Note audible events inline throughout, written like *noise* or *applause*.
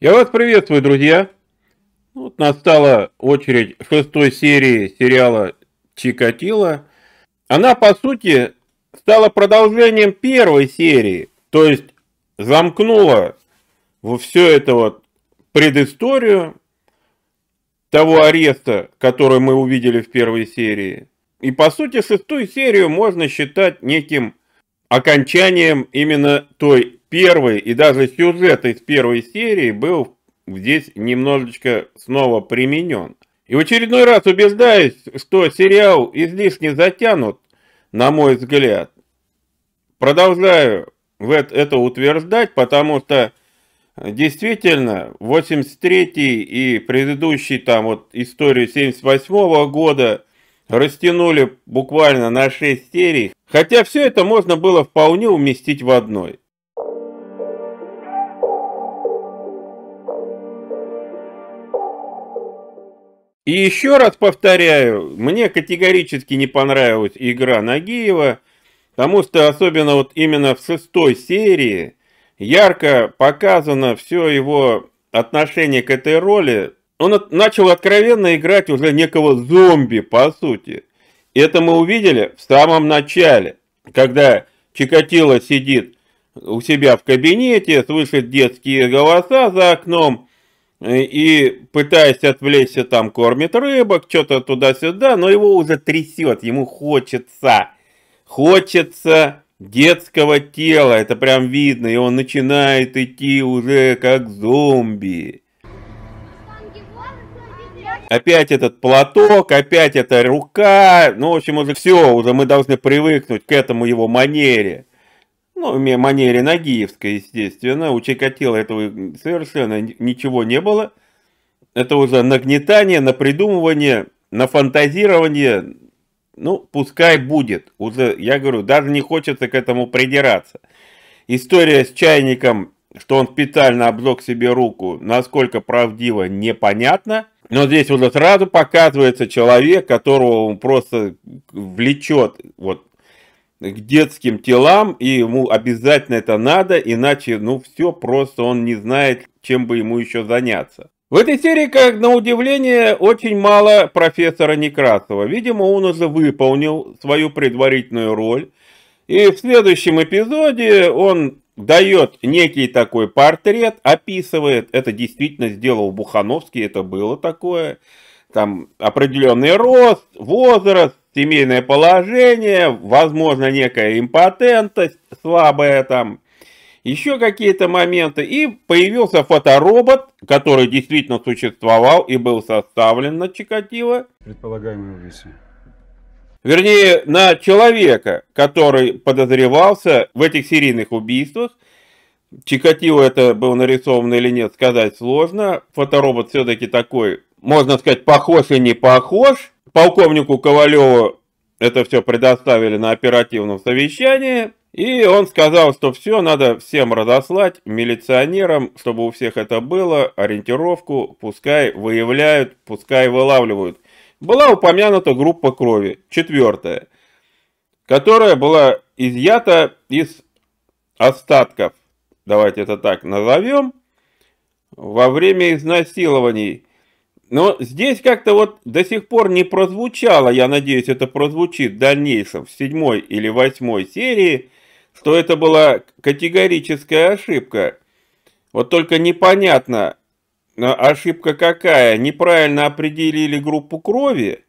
Я вас приветствую, друзья! Ну, вот настала очередь шестой серии сериала «Чикатило». Она, по сути, стала продолжением первой серии, то есть замкнула во все это вот предысторию того ареста, который мы увидели в первой серии. И, по сути, шестую серию можно считать неким окончанием именно той первый и даже сюжет из первой серии был здесь немножечко снова применен. И в очередной раз убеждаюсь, что сериал излишне затянут, на мой взгляд. Продолжаю это утверждать, потому что действительно 83 и предыдущий там вот историю 78 -го года растянули буквально на 6 серий, хотя все это можно было вполне уместить в одной. И еще раз повторяю, мне категорически не понравилась игра Нагиева, потому что особенно вот именно в шестой серии ярко показано все его отношение к этой роли. Он от, начал откровенно играть уже некого зомби, по сути. И это мы увидели в самом начале, когда Чикатило сидит у себя в кабинете, слышит детские голоса за окном – и пытаясь отвлечься, там кормит рыбок, что-то туда-сюда, но его уже трясет, ему хочется, хочется детского тела, это прям видно, и он начинает идти уже как зомби. Опять этот платок, опять эта рука, ну, в общем, уже все, уже мы должны привыкнуть к этому его манере. Ну, в манере Нагиевской, естественно. У Чикатила этого совершенно ничего не было. Это уже нагнетание, на придумывание, на фантазирование. Ну, пускай будет. Уже, я говорю, даже не хочется к этому придираться. История с чайником, что он специально обжег себе руку, насколько правдиво, непонятно. Но здесь уже сразу показывается человек, которого он просто влечет вот к детским телам, и ему обязательно это надо, иначе, ну, все, просто он не знает, чем бы ему еще заняться. В этой серии, как на удивление, очень мало профессора Некрасова. Видимо, он уже выполнил свою предварительную роль. И в следующем эпизоде он дает некий такой портрет, описывает, это действительно сделал Бухановский, это было такое, там определенный рост, возраст, семейное положение, возможно, некая импотентность слабая там, еще какие-то моменты. И появился фоторобот, который действительно существовал и был составлен на Чикатило. Предполагаемый убийца, Вернее, на человека, который подозревался в этих серийных убийствах. Чикатило это был нарисован или нет, сказать сложно. Фоторобот все-таки такой, можно сказать, похож и не похож. Полковнику Ковалеву это все предоставили на оперативном совещании, и он сказал, что все надо всем разослать, милиционерам, чтобы у всех это было, ориентировку, пускай выявляют, пускай вылавливают. Была упомянута группа крови, четвертая, которая была изъята из остатков, давайте это так назовем, во время изнасилований но здесь как-то вот до сих пор не прозвучало, я надеюсь, это прозвучит в дальнейшем, в седьмой или восьмой серии, что это была категорическая ошибка. Вот только непонятно, э, ошибка какая, неправильно определили группу крови,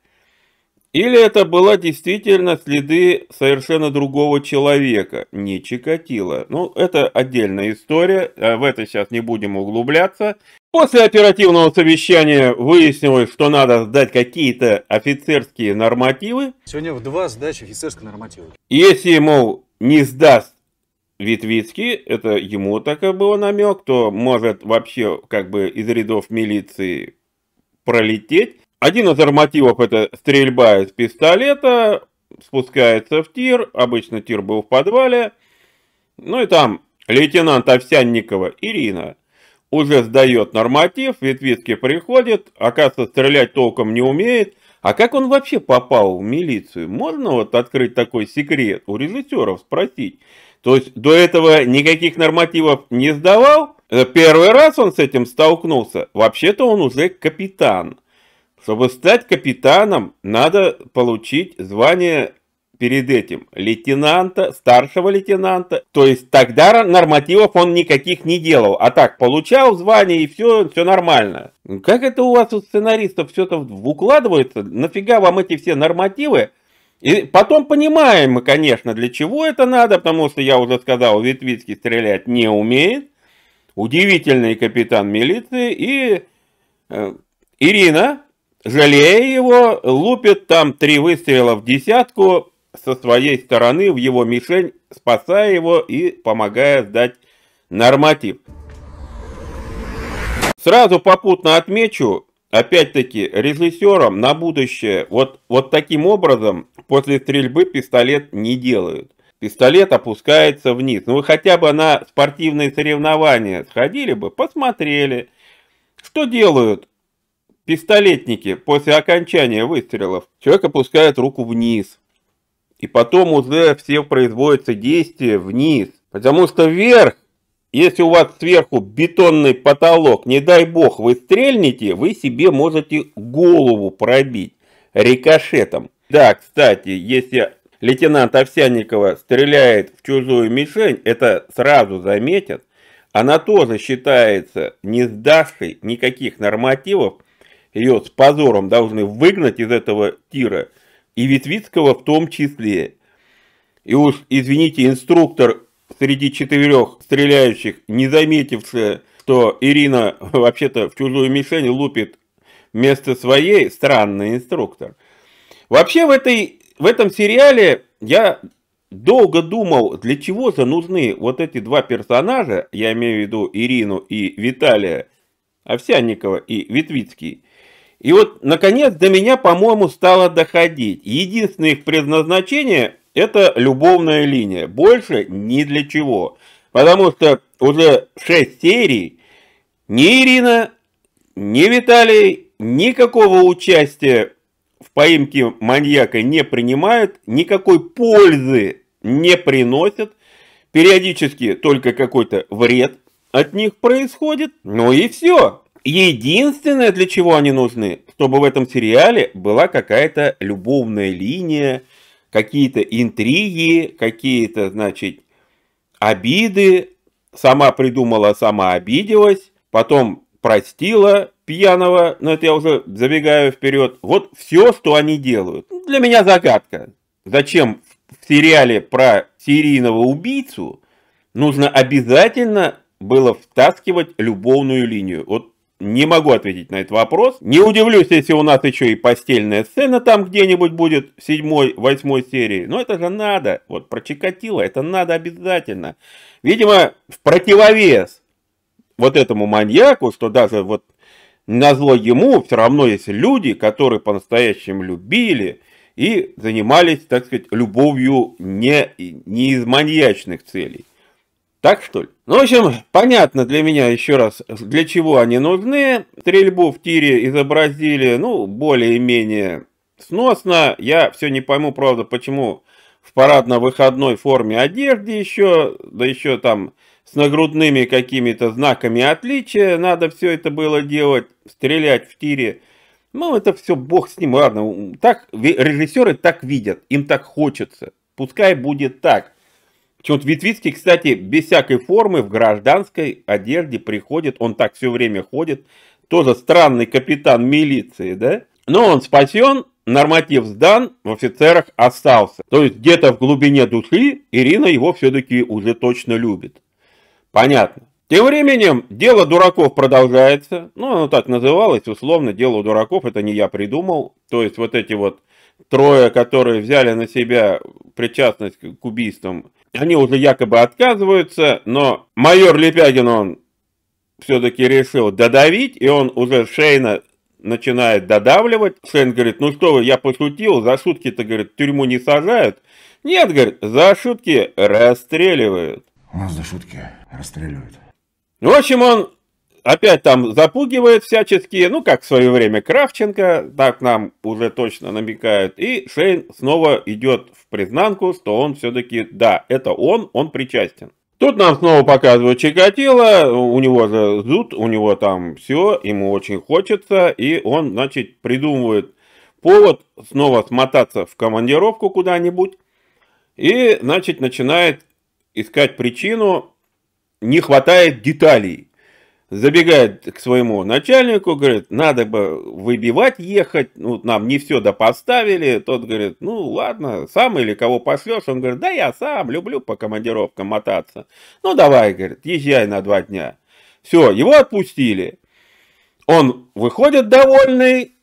или это была действительно следы совершенно другого человека, не Чикатило. Ну, это отдельная история, э, в это сейчас не будем углубляться. После оперативного совещания выяснилось, что надо сдать какие-то офицерские нормативы. Сегодня в два сдачи офицерские нормативы. Если, мол, не сдаст Витвицкий, это ему так и было намек, то может вообще как бы из рядов милиции пролететь. Один из нормативов это стрельба из пистолета, спускается в тир, обычно тир был в подвале. Ну и там лейтенант Овсянникова Ирина уже сдает норматив, Ветвицкий приходит, оказывается, стрелять толком не умеет. А как он вообще попал в милицию? Можно вот открыть такой секрет у режиссеров, спросить? То есть до этого никаких нормативов не сдавал? Э, первый раз он с этим столкнулся. Вообще-то он уже капитан. Чтобы стать капитаном, надо получить звание перед этим лейтенанта, старшего лейтенанта. То есть тогда нормативов он никаких не делал, а так получал звание и все, все нормально. Как это у вас у сценаристов все это укладывается? Нафига вам эти все нормативы? И потом понимаем мы, конечно, для чего это надо, потому что я уже сказал, Витвицкий стрелять не умеет. Удивительный капитан милиции и э, Ирина, жалея его, лупит там три выстрела в десятку, со своей стороны в его мишень, спасая его и помогая сдать норматив. Сразу попутно отмечу, опять-таки, режиссером на будущее вот, вот таким образом после стрельбы пистолет не делают. Пистолет опускается вниз. Ну вы хотя бы на спортивные соревнования сходили бы, посмотрели, что делают пистолетники после окончания выстрелов. Человек опускает руку вниз и потом уже все производятся действия вниз. Потому что вверх, если у вас сверху бетонный потолок, не дай бог вы стрельнете, вы себе можете голову пробить рикошетом. Да, кстати, если лейтенант Овсянникова стреляет в чужую мишень, это сразу заметят, она тоже считается не сдавшей никаких нормативов, ее с позором должны выгнать из этого тира – и Витвицкого в том числе. И уж, извините, инструктор среди четырех стреляющих, не заметившая, что Ирина вообще-то в чужую мишень лупит вместо своей, странный инструктор. Вообще в, этой, в этом сериале я долго думал, для чего же нужны вот эти два персонажа, я имею в виду Ирину и Виталия, Овсянникова и Витвицкий, и вот, наконец, до меня, по-моему, стало доходить. Единственное их предназначение – это любовная линия. Больше ни для чего. Потому что уже шесть серий ни Ирина, ни Виталий никакого участия в поимке маньяка не принимают, никакой пользы не приносят. Периодически только какой-то вред от них происходит. Ну и все. Единственное, для чего они нужны, чтобы в этом сериале была какая-то любовная линия, какие-то интриги, какие-то, значит, обиды. Сама придумала, сама обиделась, потом простила пьяного, но это я уже забегаю вперед. Вот все, что они делают. Для меня загадка. Зачем в сериале про серийного убийцу нужно обязательно было втаскивать любовную линию? Вот не могу ответить на этот вопрос. Не удивлюсь, если у нас еще и постельная сцена там где-нибудь будет в седьмой, восьмой серии. Но это же надо. Вот про Чикатило это надо обязательно. Видимо, в противовес вот этому маньяку, что даже вот на зло ему все равно есть люди, которые по-настоящему любили и занимались, так сказать, любовью не, не из маньячных целей. Так что ли? Ну, в общем, понятно для меня еще раз, для чего они нужны. Стрельбу в тире изобразили, ну, более-менее сносно. Я все не пойму, правда, почему в парадно-выходной форме одежды еще, да еще там с нагрудными какими-то знаками отличия надо все это было делать, стрелять в тире. Ну, это все бог с ним, ладно. Так, режиссеры так видят, им так хочется. Пускай будет так. Почему-то Витвицкий, кстати, без всякой формы в гражданской одежде приходит, он так все время ходит, тоже странный капитан милиции, да? Но он спасен, норматив сдан, в офицерах остался. То есть где-то в глубине души Ирина его все-таки уже точно любит. Понятно. Тем временем дело дураков продолжается, ну оно так называлось, условно, дело дураков, это не я придумал, то есть вот эти вот трое, которые взяли на себя причастность к убийствам, они уже якобы отказываются, но майор Лепягин, он все-таки решил додавить, и он уже Шейна начинает додавливать. Шейн говорит, ну что вы, я пошутил, за шутки-то, говорит, тюрьму не сажают. Нет, говорит, за шутки расстреливают. У нас за шутки расстреливают. В общем, он опять там запугивает всячески, ну, как в свое время Кравченко, так нам уже точно намекает. И Шейн снова идет в признанку, что он все-таки, да, это он, он причастен. Тут нам снова показывают Чикатило, у него же зуд, у него там все, ему очень хочется, и он, значит, придумывает повод снова смотаться в командировку куда-нибудь, и, значит, начинает искать причину, не хватает деталей забегает к своему начальнику, говорит, надо бы выбивать ехать, ну, нам не все допоставили. Тот говорит, ну, ладно, сам или кого пошлешь? Он говорит, да я сам, люблю по командировкам мотаться. Ну, давай, говорит, езжай на два дня. Все, его отпустили. Он выходит довольный,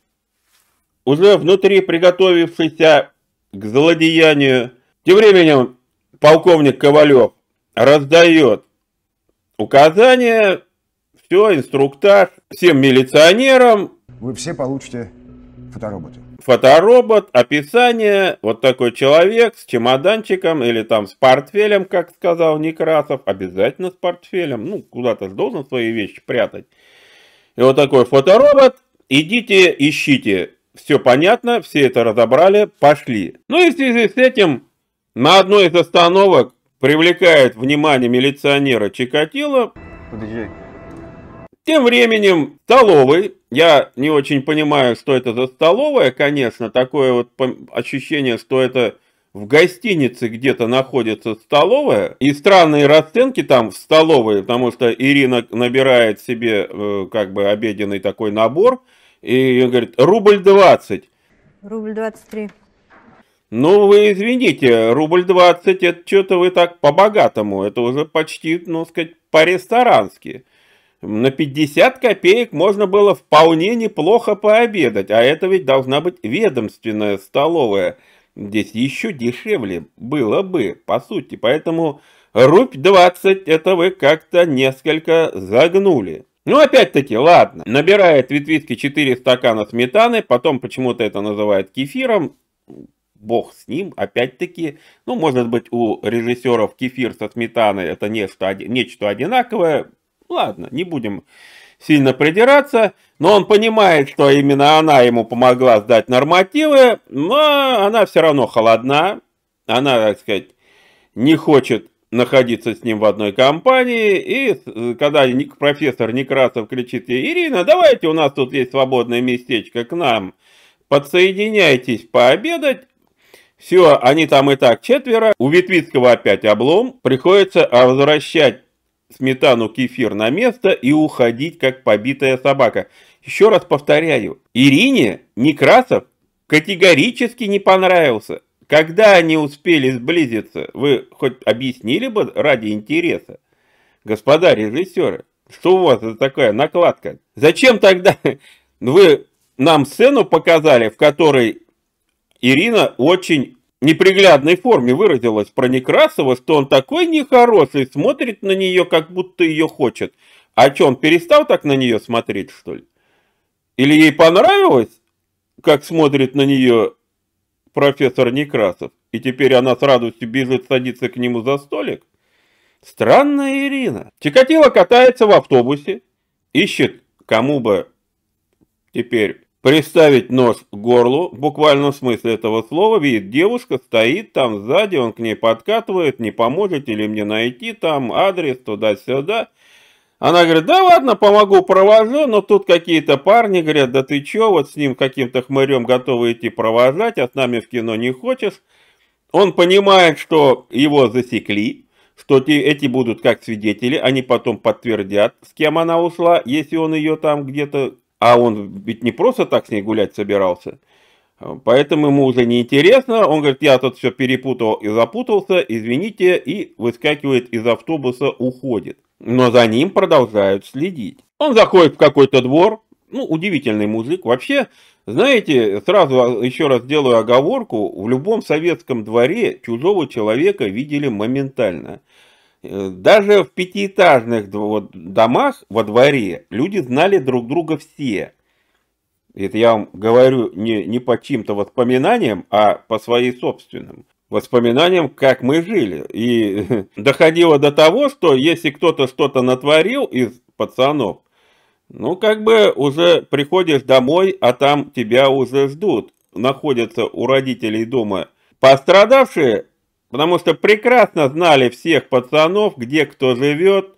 уже внутри приготовившийся к злодеянию. Тем временем полковник Ковалев раздает указания все, инструктаж всем милиционерам. Вы все получите фотороботы. Фоторобот, описание, вот такой человек с чемоданчиком или там с портфелем, как сказал Некрасов, обязательно с портфелем, ну, куда-то должен свои вещи прятать. И вот такой фоторобот, идите, ищите. Все понятно, все это разобрали, пошли. Ну и в связи с этим на одной из остановок привлекает внимание милиционера Чикатило. Подъезжай. Тем временем, столовый. я не очень понимаю, что это за столовая, конечно, такое вот ощущение, что это в гостинице где-то находится столовая, и странные расценки там в столовой, потому что Ирина набирает себе э, как бы обеденный такой набор, и говорит, рубль 20. Рубль 23. Ну, вы извините, рубль 20, это что-то вы так по-богатому, это уже почти, ну, сказать, по-ресторански на 50 копеек можно было вполне неплохо пообедать, а это ведь должна быть ведомственная столовая. Здесь еще дешевле было бы, по сути, поэтому рубь 20 это вы как-то несколько загнули. Ну опять-таки, ладно, набирает Витвицки 4 стакана сметаны, потом почему-то это называют кефиром, бог с ним, опять-таки, ну, может быть, у режиссеров кефир со сметаной это нечто, нечто одинаковое, Ладно, не будем сильно придираться, но он понимает, что именно она ему помогла сдать нормативы, но она все равно холодна, она, так сказать, не хочет находиться с ним в одной компании, и когда профессор Некрасов кричит ей, Ирина, давайте у нас тут есть свободное местечко к нам, подсоединяйтесь пообедать, все, они там и так четверо, у Витвицкого опять облом, приходится а, возвращать сметану, кефир на место и уходить, как побитая собака. Еще раз повторяю, Ирине Некрасов категорически не понравился. Когда они успели сблизиться, вы хоть объяснили бы ради интереса? Господа режиссеры, что у вас это такая накладка? Зачем тогда *laughs* вы нам сцену показали, в которой Ирина очень неприглядной форме выразилась про Некрасова, что он такой нехороший, смотрит на нее, как будто ее хочет. А что, он перестал так на нее смотреть, что ли? Или ей понравилось, как смотрит на нее профессор Некрасов, и теперь она с радостью бежит садиться к нему за столик? Странная Ирина. Чикатило катается в автобусе, ищет, кому бы теперь Приставить нож к горлу, в буквальном смысле этого слова, видит девушка, стоит там сзади, он к ней подкатывает, не поможете ли мне найти там адрес туда-сюда. Она говорит, да ладно, помогу, провожу, но тут какие-то парни говорят, да ты чё, вот с ним каким-то хмырем готовы идти провожать, а с нами в кино не хочешь. Он понимает, что его засекли, что те, эти будут как свидетели, они потом подтвердят, с кем она ушла, если он ее там где-то а он ведь не просто так с ней гулять собирался. Поэтому ему уже не интересно. Он говорит, я тут все перепутал и запутался, извините, и выскакивает из автобуса, уходит. Но за ним продолжают следить. Он заходит в какой-то двор, ну, удивительный мужик. Вообще, знаете, сразу еще раз делаю оговорку, в любом советском дворе чужого человека видели моментально – Э, даже в пятиэтажных домах во дворе люди знали друг друга все. Это я вам говорю не, не по чьим-то воспоминаниям, а по своим собственным воспоминаниям, как мы жили. И *laughs* доходило до того, что если кто-то что-то натворил из пацанов, ну, как бы уже приходишь домой, а там тебя уже ждут. Находятся у родителей дома пострадавшие, потому что прекрасно знали всех пацанов, где кто живет,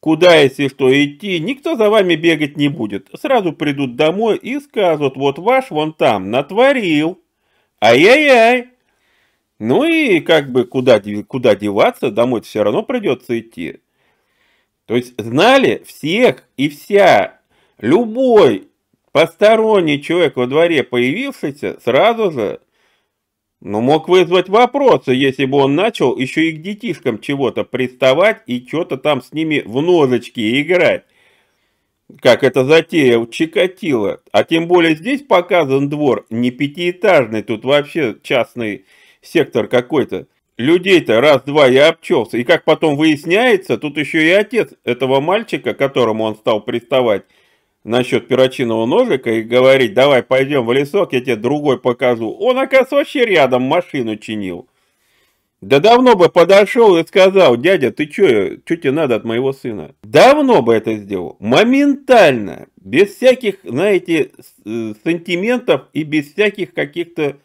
куда если что идти, никто за вами бегать не будет. Сразу придут домой и скажут, вот ваш вон там натворил. Ай-яй-яй. Ну и как бы куда, куда деваться, домой все равно придется идти. То есть знали всех и вся, любой посторонний человек во дворе появившийся, сразу же но ну, мог вызвать вопросы, если бы он начал еще и к детишкам чего-то приставать и что-то там с ними в ножички играть. Как это затея Чикатило. А тем более здесь показан двор не пятиэтажный, тут вообще частный сектор какой-то. Людей-то раз-два я обчелся. И как потом выясняется, тут еще и отец этого мальчика, которому он стал приставать, насчет перочинного ножика и говорить, давай пойдем в лесок, я тебе другой покажу. Он, оказывается, вообще рядом машину чинил. Да давно бы подошел и сказал, дядя, ты что, что тебе надо от моего сына? Давно бы это сделал, моментально, без всяких, знаете, э, сантиментов и без всяких каких-то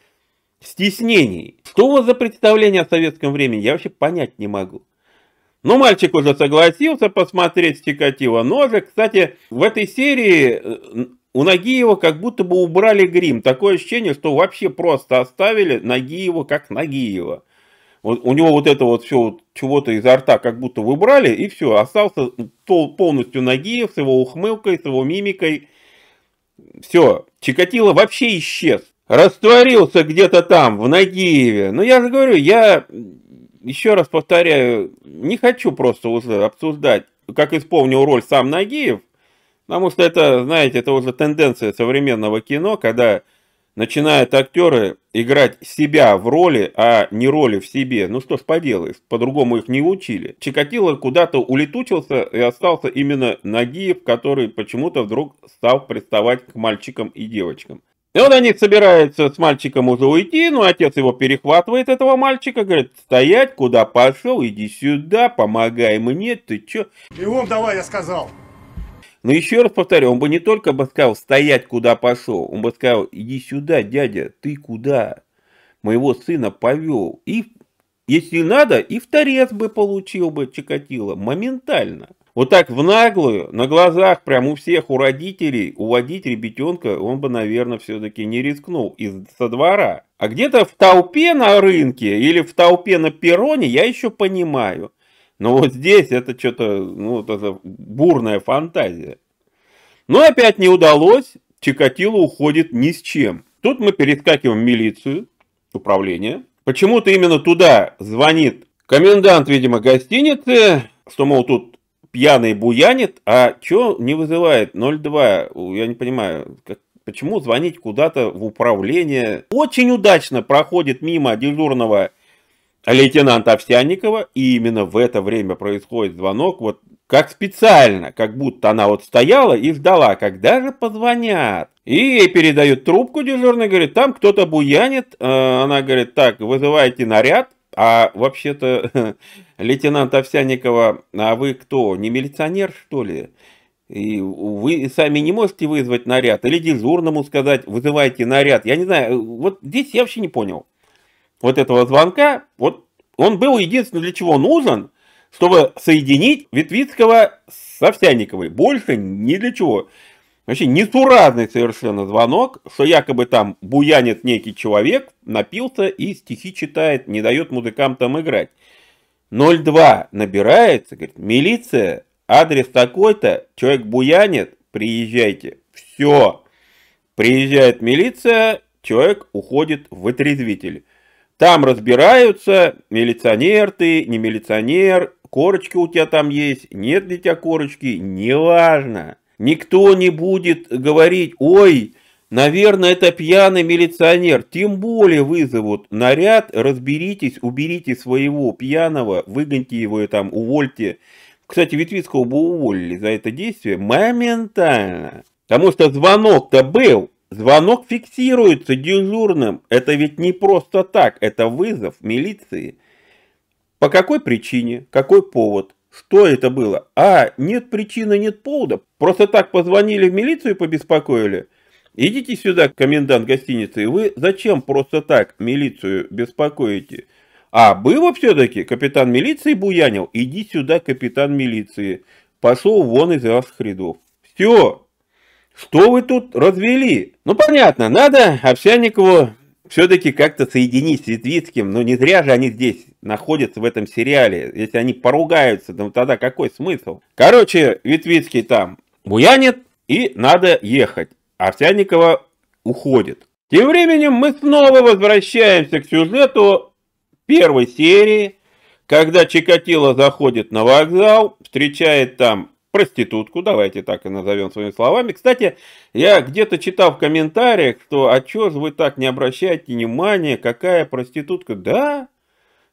стеснений. Что у вас за представление о советском времени, я вообще понять не могу. Но ну, мальчик уже согласился посмотреть «Чикатило ножи». Кстати, в этой серии э, у Нагиева как будто бы убрали грим. Такое ощущение, что вообще просто оставили Нагиева как Нагиева. Вот у него вот это вот все вот чего-то изо рта как будто выбрали, и все, остался полностью Нагиев с его ухмылкой, с его мимикой. Все, Чикатило вообще исчез. Растворился где-то там, в Нагиеве. Но я же говорю, я еще раз повторяю, не хочу просто уже обсуждать, как исполнил роль сам Нагиев, потому что это, знаете, это уже тенденция современного кино, когда начинают актеры играть себя в роли, а не роли в себе. Ну что ж поделаешь, по-другому их не учили. Чикатило куда-то улетучился и остался именно Нагиев, который почему-то вдруг стал приставать к мальчикам и девочкам. И он они собирается с мальчиком уже уйти, но ну, отец его перехватывает этого мальчика, говорит, стоять, куда пошел, иди сюда, помогай мне, ты че? Бегом давай, я сказал. Но еще раз повторю, он бы не только бы сказал, стоять, куда пошел, он бы сказал, иди сюда, дядя, ты куда? Моего сына повел. И, если надо, и в торец бы получил бы Чикатило моментально. Вот так в наглую, на глазах прям у всех, у родителей, уводить ребятенка он бы, наверное, все-таки не рискнул из со двора. А где-то в толпе на рынке или в толпе на перроне я еще понимаю. Но вот здесь это что-то, ну, вот это бурная фантазия. Но опять не удалось, Чикатило уходит ни с чем. Тут мы перескакиваем в милицию, управление. Почему-то именно туда звонит комендант, видимо, гостиницы, что, мол, тут пьяный буянит, а что не вызывает 02? Я не понимаю, как, почему звонить куда-то в управление? Очень удачно проходит мимо дежурного лейтенанта Овсянникова, и именно в это время происходит звонок, вот как специально, как будто она вот стояла и ждала, когда же позвонят. И ей передают трубку дежурный, говорит, там кто-то буянит, э, она говорит, так, вызывайте наряд, а вообще-то, *laughs* лейтенант Овсяникова, а вы кто, не милиционер, что ли? И вы сами не можете вызвать наряд? Или дежурному сказать, вызывайте наряд? Я не знаю, вот здесь я вообще не понял. Вот этого звонка, вот он был единственным, для чего нужен, чтобы соединить Ветвицкого с Овсяниковой. Больше ни для чего. Вообще несуразный совершенно звонок, что якобы там буянит некий человек, напился и стихи читает, не дает музыкам там играть. 02 набирается, говорит, милиция, адрес такой-то, человек буянит, приезжайте. Все. Приезжает милиция, человек уходит в отрезвитель. Там разбираются, милиционер ты, не милиционер, корочки у тебя там есть, нет для тебя корочки, неважно. Никто не будет говорить, ой, наверное, это пьяный милиционер. Тем более вызовут наряд, разберитесь, уберите своего пьяного, выгоните его и там, увольте. Кстати, Витвицкого бы уволили за это действие моментально. Потому что звонок-то был, звонок фиксируется дежурным. Это ведь не просто так, это вызов милиции. По какой причине, какой повод? Что это было? А, нет причины, нет повода. Просто так позвонили в милицию и побеспокоили? Идите сюда, комендант гостиницы, вы зачем просто так милицию беспокоите? А, было все-таки, капитан милиции буянил. Иди сюда, капитан милиции. Пошел вон из ваших рядов. Все. Что вы тут развели? Ну понятно, надо Овсянникову все-таки как-то соединить с Витвицким, но ну, не зря же они здесь находятся в этом сериале. Если они поругаются, ну тогда какой смысл? Короче, Витвицкий там буянит и надо ехать. Овсянникова уходит. Тем временем мы снова возвращаемся к сюжету первой серии, когда Чикатило заходит на вокзал, встречает там проститутку, давайте так и назовем своими словами. Кстати, я где-то читал в комментариях, что а чё же вы так не обращаете внимания, какая проститутка? Да,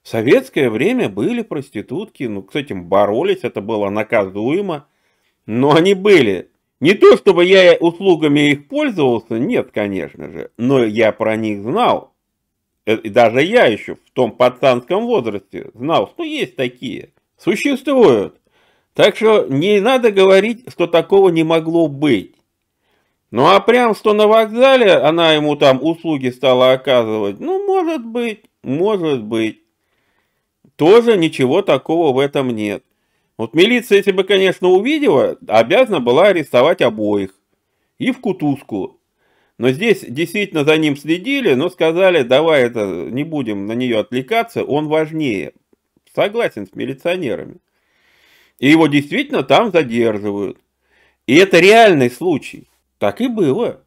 в советское время были проститутки, ну, с этим боролись, это было наказуемо, но они были. Не то, чтобы я услугами их пользовался, нет, конечно же, но я про них знал. Э, и даже я еще в том пацанском возрасте знал, что есть такие. Существуют. Так что не надо говорить, что такого не могло быть. Ну а прям, что на вокзале она ему там услуги стала оказывать, ну, может быть, может быть. Тоже ничего такого в этом нет. Вот милиция, если бы, конечно, увидела, обязана была арестовать обоих. И в кутузку. Но здесь действительно за ним следили, но сказали, давай это, не будем на нее отвлекаться, он важнее. Согласен с милиционерами. И его действительно там задерживают. И это реальный случай. Так и было.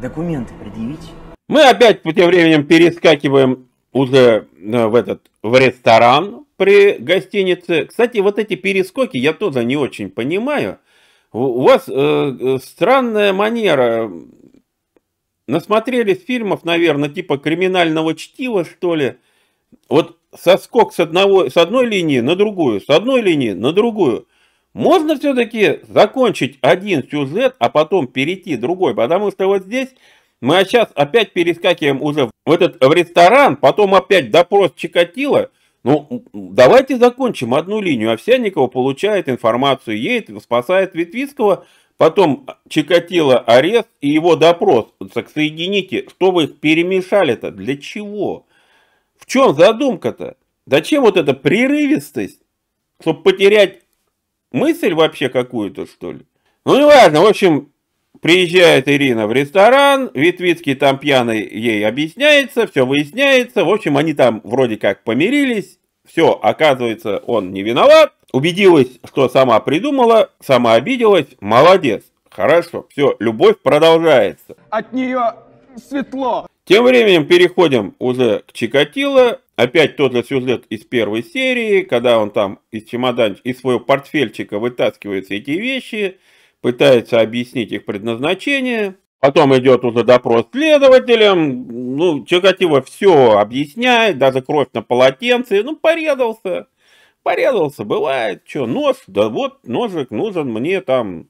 Документы предъявить. Мы опять тем временем перескакиваем уже э, в этот в ресторан при гостинице. Кстати, вот эти перескоки я тоже не очень понимаю. У вас э, э, странная манера. Насмотрелись фильмов, наверное, типа криминального чтива, что ли вот соскок с, одного, с одной линии на другую, с одной линии на другую. Можно все-таки закончить один сюжет, а потом перейти другой, потому что вот здесь мы сейчас опять перескакиваем уже в этот в ресторан, потом опять допрос Чикатила. Ну, давайте закончим одну линию. А Овсянникова получает информацию, едет, спасает Ветвицкого, потом Чикатило арест и его допрос. Так соедините, что вы перемешали-то, для чего? В чем задумка-то? Зачем вот эта прерывистость? Чтобы потерять мысль вообще какую-то, что ли? Ну, неважно. В общем, приезжает Ирина в ресторан, Витвицкий там пьяный ей объясняется, все выясняется. В общем, они там вроде как помирились. Все, оказывается, он не виноват. Убедилась, что сама придумала, сама обиделась. Молодец. Хорошо, все, любовь продолжается. От нее светло. Тем временем переходим уже к Чикатило. Опять тот же сюжет из первой серии, когда он там из чемоданчика, из своего портфельчика вытаскивает все эти вещи, пытается объяснить их предназначение. Потом идет уже допрос следователям. Ну, Чикатило все объясняет, даже кровь на полотенце. Ну, порезался. Порезался, бывает, что, нож, да вот ножик нужен мне там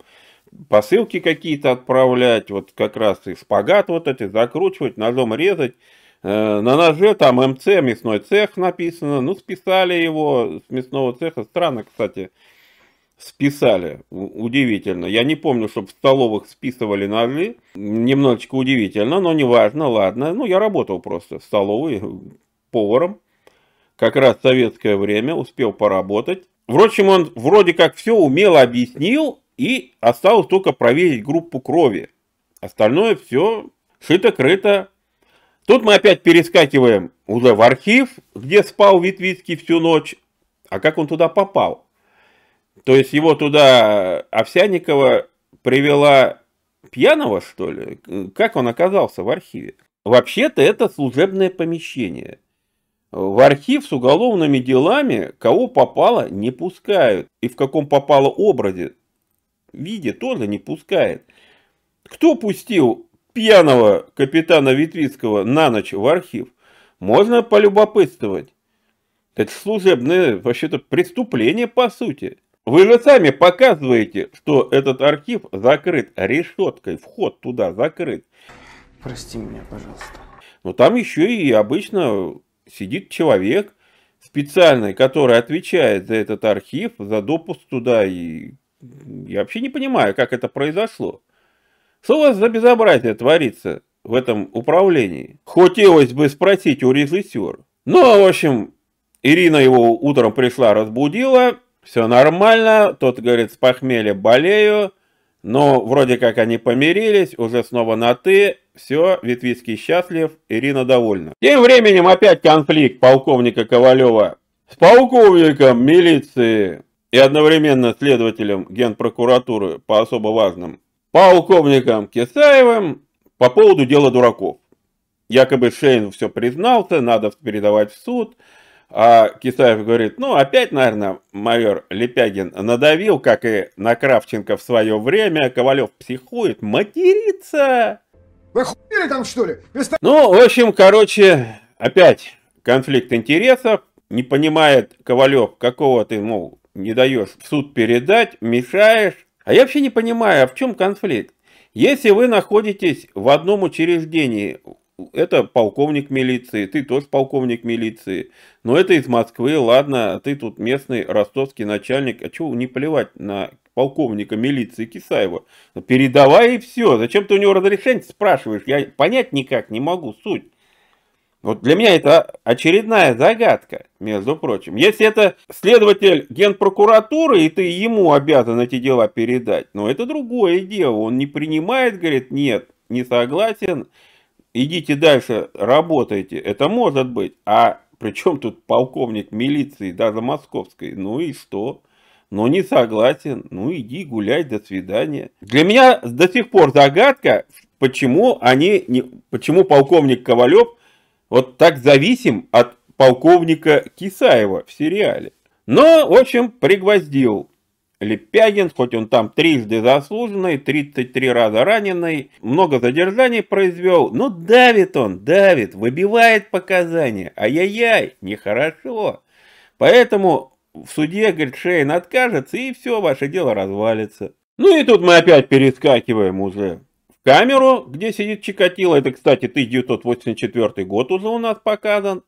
посылки какие-то отправлять, вот как раз и шпагат вот эти закручивать, ножом резать. Э, на ноже там МЦ, мясной цех написано, ну списали его с мясного цеха, странно, кстати, списали. Удивительно. Я не помню, чтобы в столовых списывали ножи. Немножечко удивительно, но неважно, ладно. Ну, я работал просто в столовой э, поваром. Как раз в советское время успел поработать. Впрочем, он вроде как все умел объяснил, и осталось только проверить группу крови. Остальное все шито-крыто. Тут мы опять перескакиваем уже в архив, где спал Витвицкий всю ночь. А как он туда попал? То есть его туда Овсянникова привела пьяного, что ли? Как он оказался в архиве? Вообще-то это служебное помещение. В архив с уголовными делами кого попало не пускают. И в каком попало образе виде тоже не пускает. Кто пустил пьяного капитана Витвицкого на ночь в архив? Можно полюбопытствовать. Это служебное, вообще-то, преступление по сути. Вы же сами показываете, что этот архив закрыт решеткой, вход туда закрыт. Прости меня, пожалуйста. Но там еще и обычно сидит человек специальный, который отвечает за этот архив, за допуск туда и я вообще не понимаю, как это произошло. Что у вас за безобразие творится в этом управлении? Хотелось бы спросить у режиссера. Ну, а, в общем, Ирина его утром пришла, разбудила. Все нормально. Тот говорит, с похмелья болею. Но вроде как они помирились, уже снова на «ты». Все, Ветвицкий счастлив, Ирина довольна. Тем временем опять конфликт полковника Ковалева с полковником милиции и одновременно следователем Генпрокуратуры по особо важным полковником Кисаевым по поводу дела дураков. Якобы Шейн все признался, надо передавать в суд. А Кисаев говорит, ну опять, наверное, майор Лепягин надавил, как и на Кравченко в свое время. Ковалев психует, матерится. Вы хуели там что ли? Ста... Ну, в общем, короче, опять конфликт интересов. Не понимает Ковалев, какого ты, мол, не даешь в суд передать, мешаешь. А я вообще не понимаю, а в чем конфликт? Если вы находитесь в одном учреждении, это полковник милиции, ты тоже полковник милиции, но это из Москвы, ладно, ты тут местный ростовский начальник, а чего не плевать на полковника милиции Кисаева? Передавай и все, зачем ты у него разрешение спрашиваешь, я понять никак не могу суть. Вот для меня это очередная загадка, между прочим. Если это следователь генпрокуратуры, и ты ему обязан эти дела передать, но это другое дело. Он не принимает, говорит, нет, не согласен, идите дальше, работайте. Это может быть. А причем тут полковник милиции, даже московской, ну и что? но не согласен, ну иди гуляй, до свидания. Для меня до сих пор загадка, почему они, не, почему полковник Ковалев вот так зависим от полковника Кисаева в сериале. Но, в общем, пригвоздил Лепягин, хоть он там трижды заслуженный, 33 раза раненый, много задержаний произвел, но ну, давит он, давит, выбивает показания, ай-яй-яй, нехорошо. Поэтому в суде, говорит, Шейн откажется, и все, ваше дело развалится. Ну и тут мы опять перескакиваем уже камеру, где сидит Чикатило. Это, кстати, 1984 год уже у нас показан.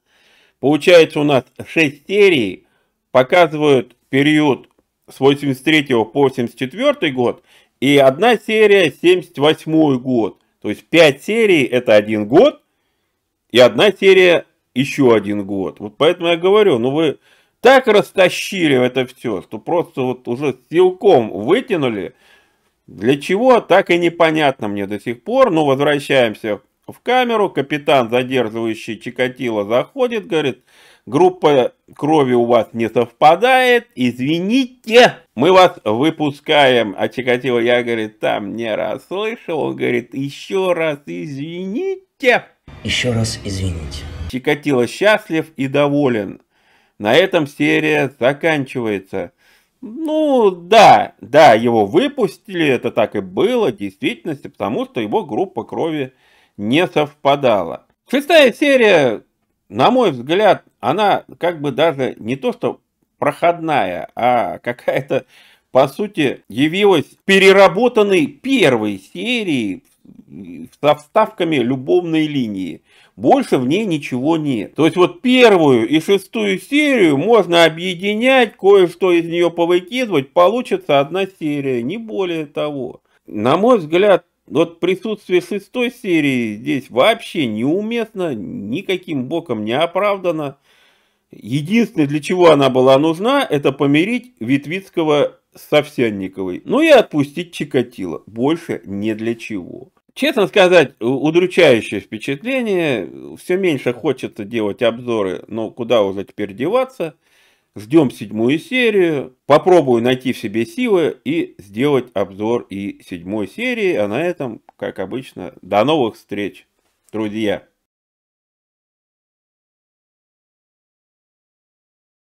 Получается, у нас 6 серий показывают период с 83 по 84 год. И одна серия 78 год. То есть 5 серий это один год. И одна серия еще один год. Вот поэтому я говорю, ну вы так растащили это все, что просто вот уже силком вытянули. Для чего, так и непонятно мне до сих пор, но возвращаемся в камеру, капитан, задерживающий Чикатило, заходит, говорит, группа крови у вас не совпадает, извините, мы вас выпускаем. А Чикатило, я, говорит, там не расслышал, он говорит, еще раз извините. Еще раз извините. Чикатило счастлив и доволен. На этом серия заканчивается. Ну, да, да, его выпустили, это так и было, в действительности, потому что его группа крови не совпадала. Шестая серия, на мой взгляд, она как бы даже не то что проходная, а какая-то, по сути, явилась переработанной первой серии со вставками любовной линии. Больше в ней ничего нет. То есть вот первую и шестую серию можно объединять, кое-что из нее повыкидывать, получится одна серия, не более того. На мой взгляд, вот присутствие шестой серии здесь вообще неуместно, никаким боком не оправдано. Единственное, для чего она была нужна, это помирить Витвицкого с Овсянниковой. Ну и отпустить Чикатило. Больше не для чего. Честно сказать, удручающее впечатление. Все меньше хочется делать обзоры, но куда уже теперь деваться. Ждем седьмую серию. Попробую найти в себе силы и сделать обзор и седьмой серии. А на этом, как обычно, до новых встреч, друзья!